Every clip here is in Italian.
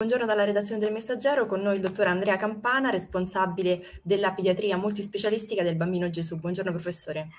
Buongiorno dalla redazione del Messaggero, con noi il dottor Andrea Campana, responsabile della pediatria multispecialistica del bambino Gesù. Buongiorno professore.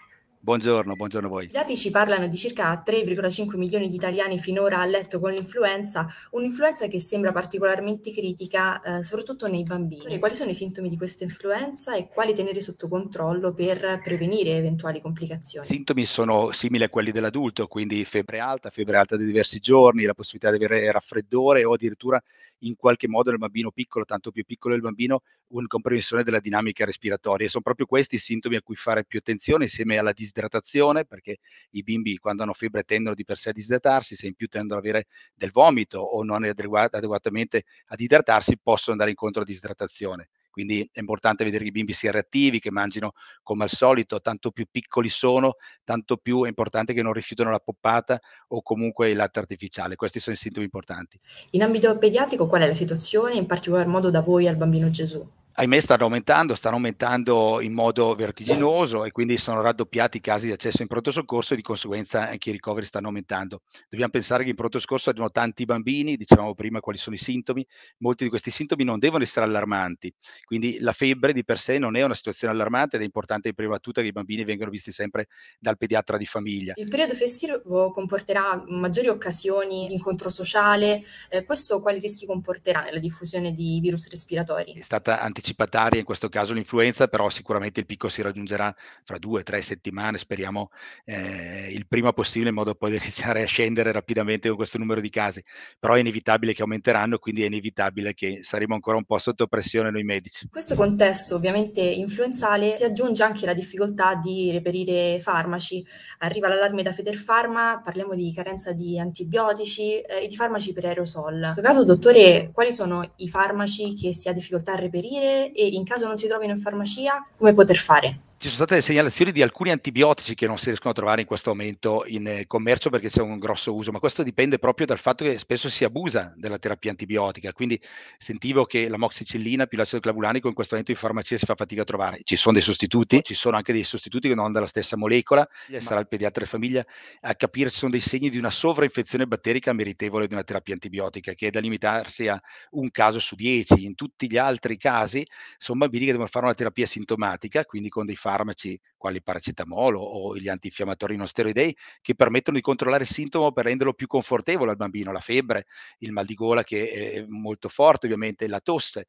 Buongiorno, buongiorno a voi. I dati ci parlano di circa 3,5 milioni di italiani finora a letto con l'influenza, un'influenza che sembra particolarmente critica eh, soprattutto nei bambini. Quali sono i sintomi di questa influenza e quali tenere sotto controllo per prevenire eventuali complicazioni? I sintomi sono simili a quelli dell'adulto, quindi febbre alta, febbre alta di diversi giorni, la possibilità di avere raffreddore o addirittura in qualche modo nel bambino piccolo, tanto più piccolo il bambino, un'incomprensione della dinamica respiratoria. Sono proprio questi i sintomi a cui fare più attenzione insieme alla disabilità disidratazione, perché i bimbi quando hanno febbre tendono di per sé a disidratarsi, se in più tendono ad avere del vomito o non adeguat- adeguatamente ad idratarsi, possono andare incontro a disidratazione. Quindi è importante vedere che i bimbi siano reattivi, che mangino come al solito, tanto più piccoli sono, tanto più è importante che non rifiutino la poppata o comunque il latte artificiale. Questi sono i sintomi importanti. In ambito pediatrico qual è la situazione, in particolar modo da voi al bambino Gesù? ahimè stanno aumentando, stanno aumentando in modo vertiginoso e quindi sono raddoppiati i casi di accesso in pronto soccorso e di conseguenza anche i ricoveri stanno aumentando. Dobbiamo pensare che in pronto soccorso arrivano tanti bambini, dicevamo prima quali sono i sintomi, molti di questi sintomi non devono essere allarmanti, quindi la febbre di per sé non è una situazione allarmante ed è importante in prima battuta che i bambini vengano visti sempre dal pediatra di famiglia. Il periodo festivo comporterà maggiori occasioni di incontro sociale, eh, questo quali rischi comporterà nella diffusione di virus respiratori? È stata anticipata anticipataria, in questo caso l'influenza, però sicuramente il picco si raggiungerà fra due o tre settimane, speriamo eh, il prima possibile, in modo poi da iniziare a scendere rapidamente con questo numero di casi. Però è inevitabile che aumenteranno, quindi è inevitabile che saremo ancora un po' sotto pressione noi medici. In questo contesto ovviamente influenzale si aggiunge anche la difficoltà di reperire farmaci. Arriva l'allarme da Federpharma, parliamo di carenza di antibiotici eh, e di farmaci per aerosol. In questo caso, dottore, quali sono i farmaci che si ha difficoltà a reperire? e in caso non si trovino in farmacia come poter fare? ci sono state segnalazioni di alcuni antibiotici che non si riescono a trovare in questo momento in eh, commercio perché c'è un grosso uso, ma questo dipende proprio dal fatto che spesso si abusa della terapia antibiotica, quindi sentivo che la moxicillina più l'acido clavulanico in questo momento in farmacia si fa fatica a trovare. Ci sono dei sostituti, ci sono anche dei sostituti che non hanno la stessa molecola, ma... sarà il pediatra di famiglia a capire se sono dei segni di una sovrainfezione batterica meritevole di una terapia antibiotica, che è da limitarsi a un caso su dieci. In tutti gli altri casi sono bambini che devono fare una terapia sintomatica, quindi con dei farmaci farmaci quali paracetamolo o gli antinfiammatori non steroidei che permettono di controllare il sintomo per renderlo più confortevole al bambino, la febbre, il mal di gola che è molto forte ovviamente, la tosse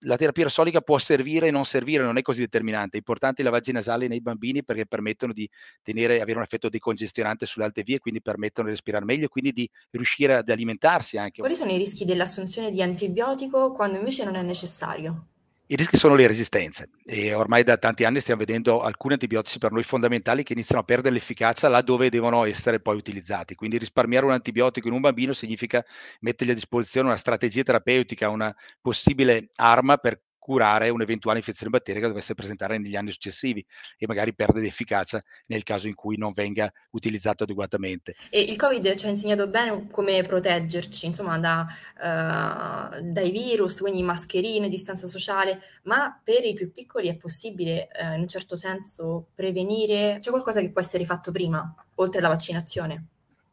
la terapia aerosolica può servire e non servire, non è così determinante. È importante i lavaggi nasali nei bambini perché permettono di tenere, avere un effetto decongestionante sulle alte vie, quindi permettono di respirare meglio e quindi di riuscire ad alimentarsi anche. Quali sono i rischi dell'assunzione di antibiotico quando invece non è necessario? I rischi sono le resistenze e ormai da tanti anni stiamo vedendo alcuni antibiotici per noi fondamentali che iniziano a perdere l'efficacia là dove devono essere poi utilizzati. Quindi risparmiare un antibiotico in un bambino significa mettergli a disposizione una strategia terapeutica, una possibile arma per curare un'eventuale infezione batterica che dovesse presentare negli anni successivi e magari perdere efficacia nel caso in cui non venga utilizzato adeguatamente. E il Covid ci ha insegnato bene come proteggerci, insomma, da, uh, dai virus, quindi mascherine, distanza sociale, ma per i più piccoli è possibile uh, in un certo senso prevenire? C'è qualcosa che può essere fatto prima, oltre alla vaccinazione?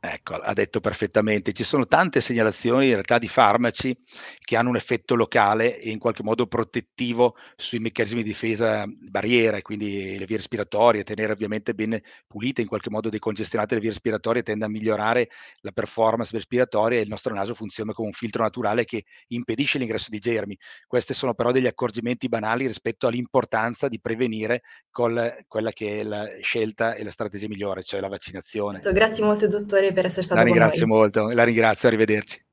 Ecco, ha detto perfettamente. Ci sono tante segnalazioni in realtà di farmaci che hanno un effetto locale e in qualche modo protettivo sui meccanismi di difesa barriere, quindi le vie respiratorie, tenere ovviamente ben pulite, in qualche modo decongestionate le vie respiratorie tende a migliorare la performance respiratoria e il nostro naso funziona come un filtro naturale che impedisce l'ingresso di germi. Questi sono però degli accorgimenti banali rispetto all'importanza di prevenire con quella che è la scelta e la strategia migliore, cioè la vaccinazione. Certo, grazie molto dottore per essere stato la ringrazio molto, la ringrazio, arrivederci.